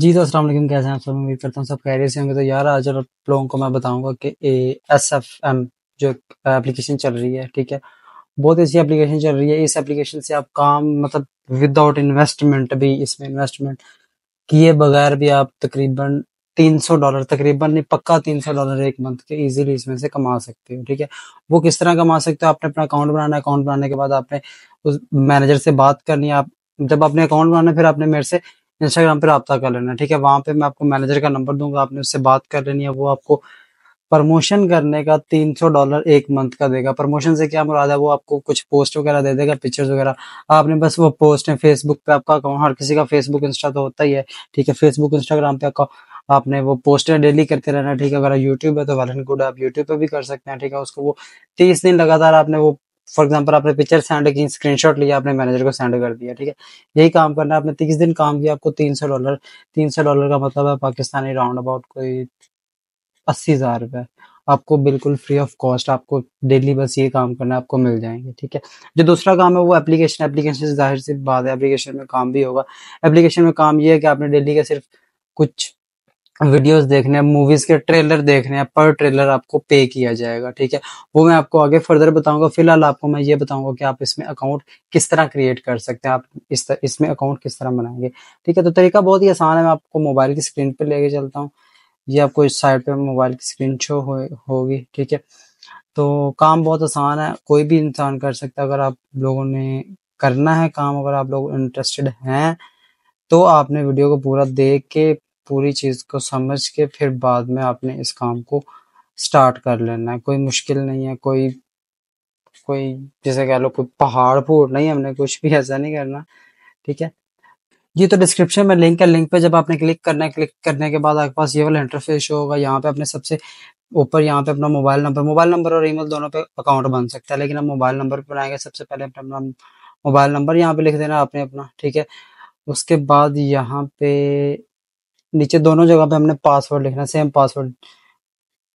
जी तो असल कैसे हैं आप उम्मीद करता हूँ सब कैरियर से होंगे तो यार आज आप लोगों को मैं बताऊंगा कि एस एफ एम जो एप्लीकेशन चल रही है ठीक है बहुत ऐसी एप्लीकेशन चल रही है इस एप्लीकेशन से आप काम मतलब विदाउट इन्वेस्टमेंट भी इसमें इन्वेस्टमेंट किए बगैर भी आप तकरीबन तीन सौ डॉलर तकरीबन नहीं पक्का तीन सौ डॉलर एक मंथ के इजीली इसमें से कमा सकते हो ठीक है वो किस तरह कमा सकते हो आपने अपना अकाउंट बनाना अकाउंट बनाने के बाद आपने उस मैनेजर से बात करनी है आप जब आपने अकाउंट बनाना फिर आपने मेरे से इंस्टाग्राम पर रबता कर लेना ठीक है वहाँ पे मैं आपको मैनेजर का नंबर दूंगा आपने उससे बात कर लेनी है वो आपको प्रमोशन करने का तीन सौ डॉलर एक मंथ का देगा प्रमोशन से क्या मुराद है वो आपको कुछ पोस्ट वगैरह दे देगा पिक्चर्स वगैरह आपने बस वो पोस्ट है फेसबुक पे आपका अकाउंट हर किसी का फेसबुक इंस्टा तो होता ही है ठीक है फेसबुक इंस्टाग्राम पे आपका आपने वो पोस्टर डेली करते रहना ठीक है अगर यूट्यूब है तो वेल एंड गुड आप यूट्यूब पे भी कर सकते हैं ठीक है उसको वो तीस दिन लगातार आपने वो फॉर एग्जाम्पल आपने पिक्चर सेंड की शॉट लिया आपने मैनेजर को सेंड कर दिया ठीक है यही काम करना है आपने तीस दिन काम किया आपको तीन सौ डॉलर तीन सौ डॉलर का मतलब है पाकिस्तानी राउंड अबाउट कोई अस्सी हज़ार रुपये आपको बिल्कुल फ्री ऑफ कॉस्ट आपको डेली बस ये काम करना है आपको मिल जाएंगे ठीक है जो दूसरा काम है वो एप्लीकेशन एप्लीकेशन जाहिर सी बात है एप्लीकेशन में काम भी होगा एप्लीकेशन में काम ये है कि आपने डेली का सिर्फ कुछ वीडियोस देखने हैं मूवीज के ट्रेलर देखने हैं पर ट्रेलर आपको पे किया जाएगा ठीक है वो मैं आपको आगे फर्दर बताऊंगा फिलहाल आपको मैं ये बताऊंगा कि आप इसमें अकाउंट किस तरह क्रिएट कर सकते हैं आप इस तर, इसमें अकाउंट किस तरह बनाएंगे ठीक है तो तरीका बहुत ही आसान है मैं आपको मोबाइल की स्क्रीन पर लेके चलता हूँ ये आपको इस साइड पर मोबाइल की स्क्रीन शो होगी हो ठीक है तो काम बहुत आसान है कोई भी इंसान कर सकता है अगर आप लोगों ने करना है काम अगर आप लोग इंटरेस्टेड हैं तो आपने वीडियो को पूरा देख के पूरी चीज को समझ के फिर बाद में आपने इस काम को स्टार्ट कर लेना है कोई मुश्किल नहीं है कोई कोई जैसे कह लो कोई पहाड़ फूट नहीं हमने कुछ भी ऐसा नहीं करना ठीक है ये तो डिस्क्रिप्शन में लिंक है लिंक पे जब आपने क्लिक करना है क्लिक करने के बाद आपके पास ये वाला इंटरफेस होगा यहाँ पे अपने सबसे ऊपर यहाँ पे अपना मोबाइल नंबर मोबाइल नंबर और ईमेल दोनों पे अकाउंट बन सकता है लेकिन हम मोबाइल नंबर पे बनाएंगे सबसे पहले अपना मोबाइल नंबर यहाँ पे लिख देना आपने अपना ठीक है उसके बाद यहाँ पे नीचे दोनों जगह पे हमने पासवर्ड लिखना सेम पासवर्ड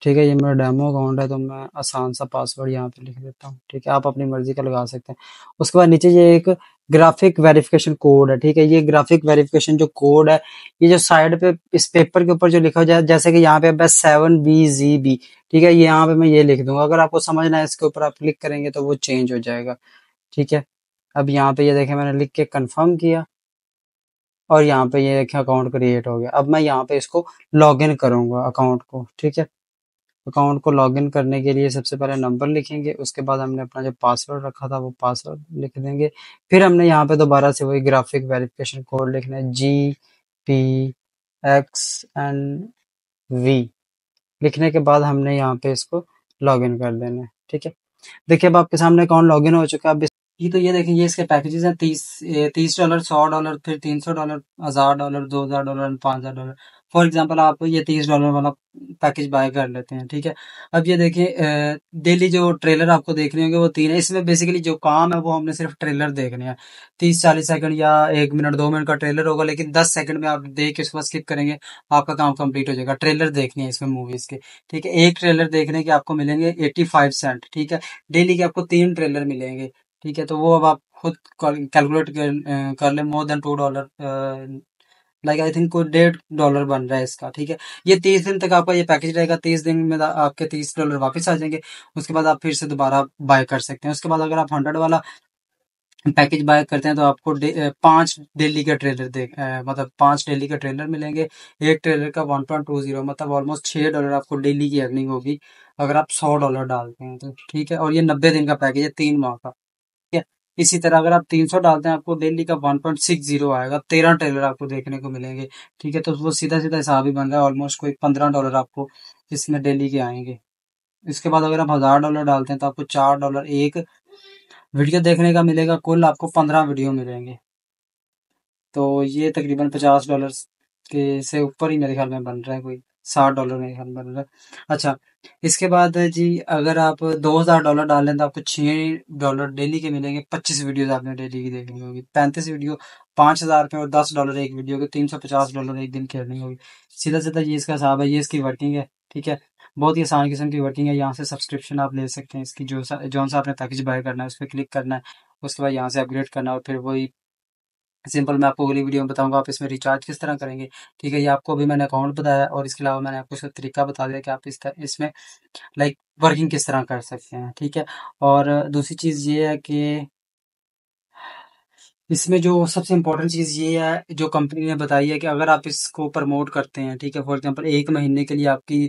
ठीक है ये मेरा डेमो अकाउंट है तो मैं आसान सा पासवर्ड यहाँ पे लिख देता हूँ ठीक है आप अपनी मर्जी का लगा सकते हैं उसके बाद नीचे ये एक ग्राफिक वेरिफिकेशन कोड है ठीक है ये ग्राफिक वेरिफिकेशन जो कोड है ये जो साइड पे इस पेपर के ऊपर जो लिखा जाए जैसे कि यहाँ पे अब सेवन बी जी बी ठीक है यहाँ पे मैं ये लिख दूंगा अगर आपको समझना है इसके ऊपर आप क्लिक करेंगे तो वो चेंज हो जाएगा ठीक है अब यहाँ पे ये देखें मैंने लिख के कन्फर्म किया और यहाँ पे ये देखिए अकाउंट क्रिएट हो गया अब मैं यहाँ पे इसको लॉग इन करूंगा अकाउंट को ठीक है अकाउंट को लॉगिन करने के लिए सबसे पहले नंबर लिखेंगे उसके बाद हमने अपना जो पासवर्ड रखा था वो पासवर्ड लिख देंगे फिर हमने यहाँ पे दोबारा से वही ग्राफिक वेरिफिकेशन कोड लिखना है G P X N V लिखने के बाद हमने यहाँ पे इसको लॉगिन कर देना है ठीक है देखिए अब आपके सामने अकाउंट लॉगिन हो चुका है अब ये तो ये देखें ये इसके पैकेजेस हैं तीस तीस डॉलर सौ डॉलर फिर तीन सौ डॉलर हज़ार डॉलर दो हज़ार डॉलर पाँच हज़ार डॉलर फॉर एग्जांपल आप ये तीस डॉलर वाला पैकेज बाय कर लेते हैं ठीक है अब ये देखें डेली जो ट्रेलर आपको देखने होंगे वो तीन है इसमें बेसिकली जो काम है वो हमने सिर्फ ट्रेलर देखने हैं तीस चालीस सेकंड या एक मिनट दो मिनट का ट्रेलर होगा लेकिन दस सेकंड में आप देख के उस पर स्किप करेंगे आपका काम कंप्लीट हो जाएगा ट्रेलर देखने हैं इसमें मूवीज के ठीक है एक ट्रेलर देखने के आपको मिलेंगे एट्टी फाइव सेंट ठीक है डेली के आपको तीन ट्रेलर मिलेंगे ठीक है तो वो अब आप खुद कैलकुलेट कर, कर ले more than two dollar like I think कोई डेढ़ डॉलर बन रहा है इसका ठीक है ये तीस दिन तक आपका ये पैकेज रहेगा तीस दिन में आपके तीस डॉलर वापस आ जाएंगे उसके बाद आप फिर से दोबारा बाय कर सकते हैं उसके बाद अगर आप हंड्रेड वाला पैकेज बाय करते हैं तो आपको दे, पांच डेली का ट्रेलर दे मतलब पांच डेली का ट्रेलर मिलेंगे एक ट्रेलर का वन पॉइंट टू जीरो मतलब ऑलमोस्ट छः डॉलर आपको डेली की अर्निंग होगी अगर आप सौ डॉलर डालते हैं तो ठीक है और ये नब्बे दिन का पैकेज है तीन माह का इसी तरह अगर आप 300 डालते हैं आपको डेली का 1.60 आएगा तेरह ट्रेलर आपको देखने को मिलेंगे ठीक है तो वो सीधा सीधा हिसाब ही बन रहा है ऑलमोस्ट कोई पंद्रह डॉलर आपको इसमें डेली के आएंगे इसके बाद अगर आप हज़ार डॉलर डालते हैं तो आपको चार डॉलर एक वीडियो देखने का मिलेगा कुल आपको पंद्रह वीडियो मिलेंगे तो ये तकरीबन पचास डॉलर के से ऊपर ही मेरे ख्याल में बन रहा है कोई साठ डॉलर में ख्याल में अच्छा इसके बाद जी अगर आप दो हज़ार डॉलर डालें तो आपको छह डॉलर डेली के मिलेंगे पच्चीस वीडियो आपने डेली की देखनी होगी पैंतीस वीडियो पाँच हज़ार रुपये और दस डॉलर एक वीडियो के तीन सौ पचास डॉलर एक दिन खेलनी होगी सीधा सीधा ये इसका हिसाब है ये इसकी वर्किंग है ठीक है बहुत ही आसान किस्म की वर्किंग है यहाँ से सब्सक्रिप्शन आप ले सकते हैं इसकी जो सा, जो सा आपने पैकेज बाय करना है उस पर क्लिक करना है उसके बाद यहाँ से अपग्रेड करना और फिर वही सिंपल मैं आपको अगली वीडियो में बताऊंगा आप इसमें रिचार्ज किस तरह करेंगे ठीक है ये आपको अभी मैंने अकाउंट बताया और इसके अलावा मैंने आपको इसका तरीका बता दिया कि आप इस तरह इसमें लाइक वर्किंग किस तरह कर सकते हैं ठीक है और दूसरी चीज़ ये है कि इसमें जो सबसे इम्पोर्टेंट चीज़ ये है जो कंपनी ने बताई है कि अगर आप इसको प्रमोट करते हैं ठीक है फॉर एग्जांपल एक महीने के लिए आपकी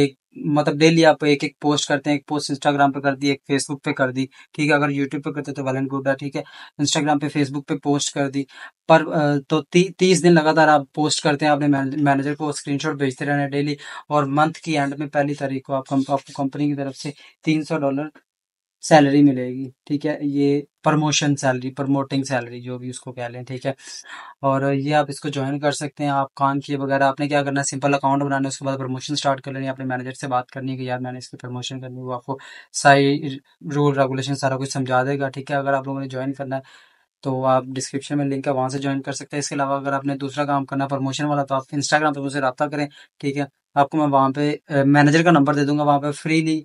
एक मतलब डेली आप एक एक पोस्ट करते हैं एक पोस्ट इंस्टाग्राम पे कर दी एक फेसबुक पे कर दी ठीक है अगर यूट्यूब पे करते तो वेल एंड गुड है ठीक है इंस्टाग्राम पे फेसबुक पे पोस्ट कर दी पर तो ती, तीस दिन लगातार आप पोस्ट करते हैं अपने मैनेजर को शॉट भेजते रहना डेली और मंथ की एंड में पहली तारीख को आप आपको कंपनी की तरफ से तीन सौ डॉलर सैलरी मिलेगी ठीक है ये प्रमोशन सैलरी प्रमोटिंग सैलरी जो भी उसको कह लें ठीक है और ये आप इसको ज्वाइन कर सकते हैं आप काम किए वगैरह आपने क्या करना है सिंपल अकाउंट बनाना है उसके बाद प्रमोशन स्टार्ट कर लेनी है अपने मैनेजर से बात करनी है कि यार मैंने इसकी प्रमोशन करनी है वो आपको सारी रूल रेगुलेशन सारा कुछ समझा देगा ठीक है अगर आप लोगों ने ज्वाइन करना है तो आप डिस्क्रिप्शन में लिंक है वहाँ से ज्वाइन कर सकते हैं इसके अलावा अगर आपने दूसरा काम करना प्रमोशन वाला तो आप इंस्टाग्राम पर मुझसे रब्ता करें ठीक है आपको मैं वहाँ पे मैनेजर का नंबर दे दूंगा वहाँ पे फ्रीली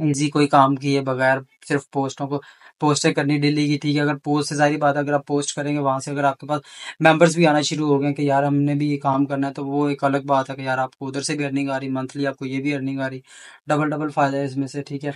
इजी कोई काम किए बगैर सिर्फ पोस्टों को पोस्टें करनी डेली की ठीक है अगर पोस्ट से सारी बात अगर आप पोस्ट करेंगे वहाँ से अगर आपके पास मेंबर्स भी आना शुरू हो गए कि यार हमने भी ये काम करना है तो वो एक अलग बात है कि यार आपको उधर से भी अर्निंग आ रही मंथली आपको ये भी अर्निंग आ रही डबल डबल फ़ायदा है इसमें से ठीक है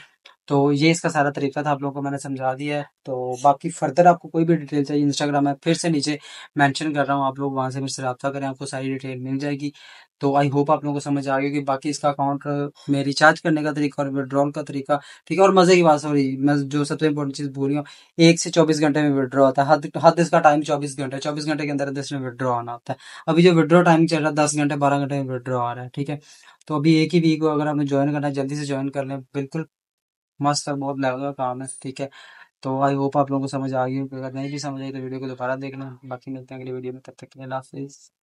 तो ये इसका सारा तरीका था आप लोगों को मैंने समझा दिया है तो बाकी फर्दर आपको कोई भी डिटेल चाहिए इंस्टाग्राम में फिर से नीचे मेंशन कर रहा हूँ आप लोग वहाँ से मुझसे रब्ता करें आपको सारी डिटेल मिल जाएगी तो आई होप आप लोगों को समझ आ गया कि बाकी इसका अकाउंट में रिचार्ज करने का तरीका और विड्रॉल का तरीका ठीक है और मजे की बात रही मैं जो सबसे इंपॉर्टेंट चीज भूल रही हूँ एक से चौबीस घंटे में विड्रॉ होता है हद हद इसका टाइम चौबीस घंटे चौबीस घंटे के अंदर देश इसमें विड्रॉ आना होता है अभी जो विड्रॉ टाइम चल रहा है दस घंटे बारह घंटे में विड्रॉ आ रहा है ठीक है तो अभी एक ही वीक को अगर हमें ज्वाइन करना है जल्दी से ज्वाइन कर लें बिल्कुल मस्त है बहुत लेवल का काम है ठीक है तो आई होप आप लोगों को समझ आ गई अगर नहीं भी समझ आई तो वीडियो को दोबारा देखना बाकी मिलते हैं अगले वीडियो में तब तक के लिए हाफिज़